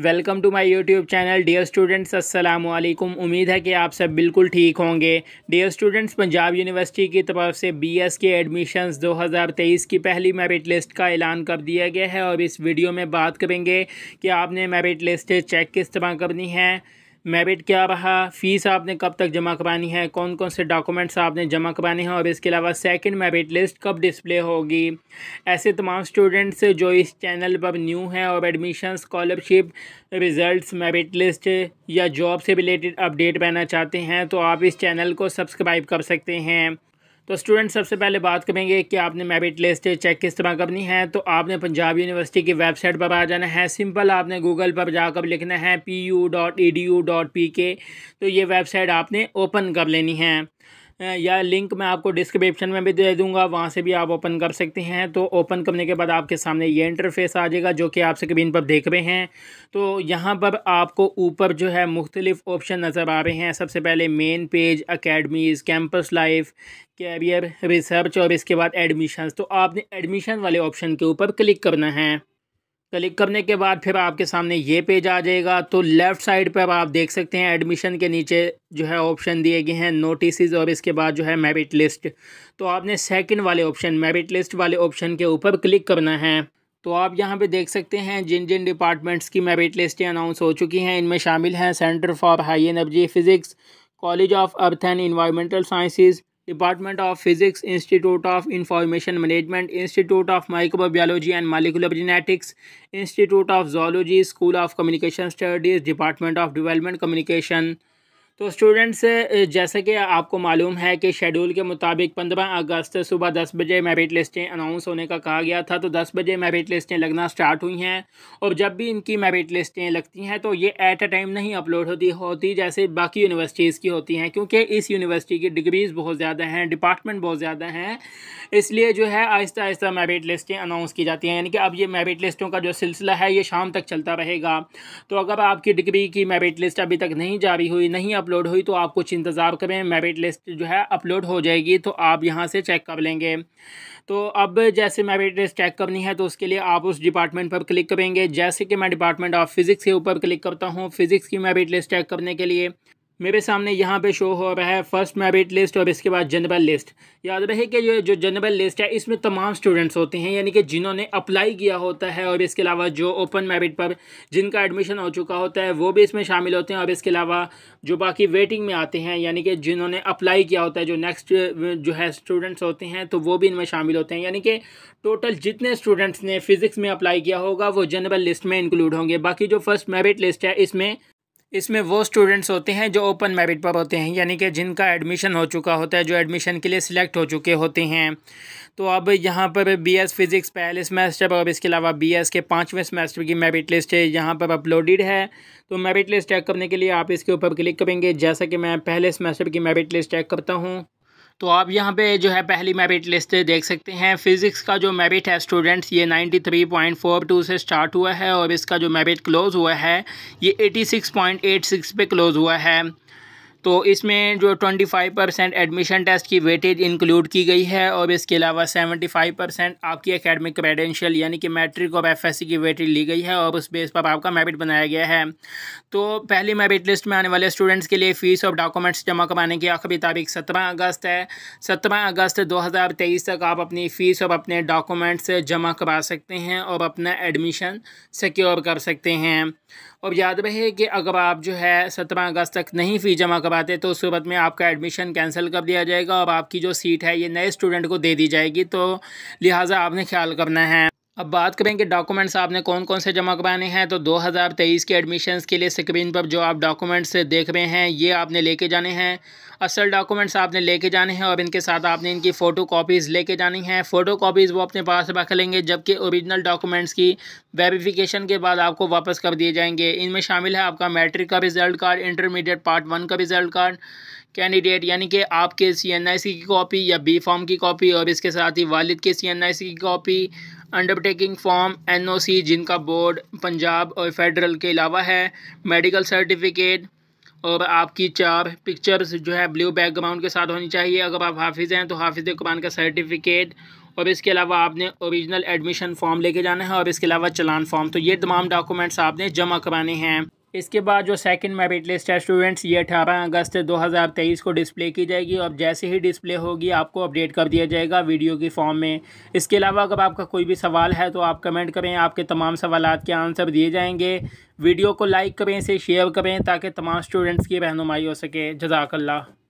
welcome to my YouTube channel dear students अस्सलाम वालेकुम उम्मीद है कि आप सब बिल्कुल ठीक होंगे डियर स्टूडेंट्स पंजाब यूनिवर्सिटी की तरफ से बीएस के एडमिशन्स 2023 की पहली मेरिट लिस्ट का ऐलान कर दिया गया है और इस वीडियो में बात करेंगे कि आपने मेरिट लिस्ट चेक किस तरह करनी है मेरिट क्या रहा फ़ीस आपने कब तक जमा करानी है कौन कौन से डॉक्यूमेंट्स आपने जमा कराने हैं और इसके अलावा सेकंड मेरिट लिस्ट कब डिस्प्ले होगी ऐसे तमाम स्टूडेंट्स जो इस चैनल पर न्यू हैं और admission scholarship result merit list या जॉब से रिलेटेड अपडेट पाना चाहते हैं तो आप इस चैनल को सब्सक्राइब कर सकते हैं तो स्टूडेंट सबसे पहले बात करेंगे कि आपने मेरिट लिस्ट चेक किस तरह करनी है तो आपने पंजाब यूनिवर्सिटी की वेबसाइट पर आ जाना है सिंपल आपने गूगल पर जाकर लिखना है P U dot E D U dot P K तो ये वेबसाइट आपने ओपन कर लेनी है या लिंक मैं आपको डिस्क्रिप्शन में भी दे दूंगा वहाँ से भी आप ओपन कर सकते हैं तो ओपन करने के बाद आपके सामने ये इंटरफेस आ जाएगा जो कि आप स्क्रीन पर देख रहे हैं तो यहाँ पर आपको ऊपर जो है मुख्तलिफ़ ऑप्शन नज़र आ रहे हैं सबसे पहले main page academics campus life career research और इसके बाद एडमिशन तो आपने एडमिशन वाले ऑप्शन के ऊपर क्लिक करना है क्लिक करने के बाद फिर आपके सामने ये पेज आ जाएगा तो लेफ़्ट साइड पर आप देख सकते हैं एडमिशन के नीचे जो है ऑप्शन दिए गए हैं नोटिसज़ और इसके बाद जो है मेरिट लिस्ट तो आपने सेकंड वाले ऑप्शन मेरिट लिस्ट वाले ऑप्शन के ऊपर क्लिक करना है तो आप यहाँ पे देख सकते हैं जिन जिन डिपार्टमेंट्स की मेरिट लिस्टें अनाउंस हो चुकी हैं इनमें शामिल हैं centre for high energy physics college of earth and environmental sciences Department of Physics, Institute of Information Management, Institute of Microbiology and Molecular Genetics, Institute of Zoology, School of Communication Studies, Department of Development Communication, तो students जैसे कि आपको मालूम है कि schedule के मुताबिक 15 अगस्त सुबह 10 बजे मेरिट लिस्टें अनाउंस होने का कहा गया था तो 10 बजे मेरिट लिस्टें लगना स्टार्ट हुई हैं और जब भी इनकी मेरिट लिस्टें लगती हैं तो ये एट अ टाइम नहीं अपलोड होती होती जैसे बाकी यूनिवर्सिटीज़ की होती हैं क्योंकि इस यूनिवर्सिटी की डिग्रीज़ बहुत ज़्यादा हैं डिपार्टमेंट बहुत ज़्यादा हैं इसलिए जो है आहिस्ता आहिस्ता मेरिट लिस्टें अनाउंस की जाती हैं यानी कि अब ये मेरिट लिस्टों का जो सिलसिला है ये शाम तक चलता रहेगा तो अगर आपकी डिग्री की मेरिट लिस्ट अभी तक नहीं जारी हुई नहीं अपलोड हुई तो आप कुछ इंतज़ार करें मेरिट लिस्ट जो है अपलोड हो जाएगी तो आप यहाँ से चेक कर लेंगे तो अब जैसे मेरिट लिस्ट चेक करनी है तो उसके लिए आप उस डिपार्टमेंट पर क्लिक करेंगे जैसे कि मैं डिपार्टमेंट ऑफ फिज़िक्स के ऊपर क्लिक करता हूँ फिज़िक्स की मेरिट लिस्ट चेक करने के लिए मेरे सामने यहाँ पे शो हो रहा है फर्स्ट मेरिट लिस्ट और इसके बाद जनरल लिस्ट याद रहे कि ये जो जनरल लिस्ट है इसमें तमाम स्टूडेंट्स होते हैं यानी कि जिन्होंने अप्लाई किया होता है और इसके अलावा जो ओपन मेरिट पर जिनका एडमिशन हो चुका होता है वो भी इसमें शामिल होते हैं और इसके अलावा जो बाकी वेटिंग में आते हैं यानी कि जिन्होंने अप्लाई किया होता है जो नेक्स्ट जो है स्टूडेंट्स होते हैं तो वो भी इनमें शामिल होते हैं यानी कि टोटल जितने स्टूडेंट्स ने फिज़िक्स में अप्लाई किया होगा वो जनरल लिस्ट में इंक्लूड होंगे बाकी जो फर्स्ट मेरिट लिस्ट है इसमें इसमें वो स्टूडेंट्स होते हैं जो ओपन मेरिट पर होते हैं यानी कि जिनका एडमिशन हो चुका होता है जो एडमिशन के लिए सिलेक्ट हो चुके होते हैं तो अब यहाँ पर बीएस फिज़िक्स पहले सेमेस्टर और इसके अलावा बीएस के पाँचवें सेमेस्टर की मेरिट लिस्ट यहाँ पर अपलोडेड है तो मेरिट लिस्ट चेक करने के लिए आप इसके ऊपर क्लिक करेंगे जैसा कि मैं पहले सेमेस्टर की मेरिट लिस्ट चेक करता हूँ तो आप यहाँ पे जो है पहली मेबिट लिस्ट देख सकते हैं फिज़िक्स का जो मेबिट है स्टूडेंट्स ये 93.42 से स्टार्ट हुआ है और इसका जो मैबिट क्लोज़ हुआ है ये 86.86 पे क्लोज़ हुआ है तो इसमें जो twenty five percent admission test की वेटेज इंक्लूड की गई है और इसके अलावा सेवेंटी फाइव परसेंट आपकी अकेडमिक क्रेडेंशियल यानी कि मैट्रिक और एफएससी की वेटेज ली गई है और उस बेस पर आपका मैरिट बनाया गया है तो पहली मैरिट लिस्ट में आने वाले स्टूडेंट्स के लिए फ़ीस और डॉक्यूमेंट्स जमा करवाने की आखिरी तारीख सत्रह अगस्त है सत्रह अगस्त दो हज़ार तेईस तक आप अपनी फ़ीस और अपने डॉक्यूमेंट्स जमा करवा सकते हैं और अपना एडमिशन सिक्योर कर सकते हैं और याद रहे कि अगर आप जो है सत्रह अगस्त तक नहीं फ़ीस जमा बात है तो उसके में आपका एडमिशन कैंसिल कर दिया जाएगा और आपकी जो सीट है ये नए स्टूडेंट को दे दी जाएगी तो लिहाजा आपने ख्याल करना है अब बात करेंगे डॉक्यूमेंट्स आपने कौन कौन से जमा कराने हैं तो 2023 के एडमिशन्स के लिए स्क्रीन पर जो आप डॉक्यूमेंट्स देख रहे हैं ये आपने लेके जाने हैं असल डॉक्यूमेंट्स आपने लेके जाने हैं और इनके साथ आपने इनकी फ़ोटो कापीज़ लेके जानी हैं फ़ोटो कापीज़ वो अपने पास रख लेंगे जबकि ओरिजिनल डॉक्यूमेंट्स की वेरिफिकेशन के बाद आपको वापस कर दिए जाएंगे इनमें शामिल है आपका मैट्रिक का result card intermediate part one का रिजल्ट कार्ड कैंडिडेट यानी कि आपके सी एन आई सी की कॉपी या बी फॉर्म की कॉपी और इसके साथ ही वालिद के सी एन आई सी की कॉपी अंडरटेकिंग फॉर्म एनओसी जिनका बोर्ड पंजाब और फेडरल के अलावा है मेडिकल सर्टिफिकेट और आपकी चार पिक्चर्स जो है ब्लू बैकग्राउंड के साथ होनी चाहिए अगर आप हाफिज़ हैं तो हाफिज़ कुरान का सर्टिफिकेट और इसके अलावा आपने ओरिजिनल एडमिशन फॉर्म लेके जाना है और इसके अलावा चलान फॉर्म तो ये तमाम डॉक्यूमेंट्स आपने जमा कराने हैं इसके बाद जो सेकंड मेरिट लिस्ट है स्टूडेंट्स ये 18 अगस्त 2023 को डिस्प्ले की जाएगी और जैसे ही डिस्प्ले होगी आपको अपडेट कर दिया जाएगा वीडियो की फॉर्म में इसके अलावा अगर आपका कोई भी सवाल है तो आप कमेंट करें आपके तमाम सवाल के आंसर दिए जाएंगे वीडियो को लाइक करें इसे शेयर करें ताकि तमाम स्टूडेंट्स की रहनुमाई हो सके जजाकल्ला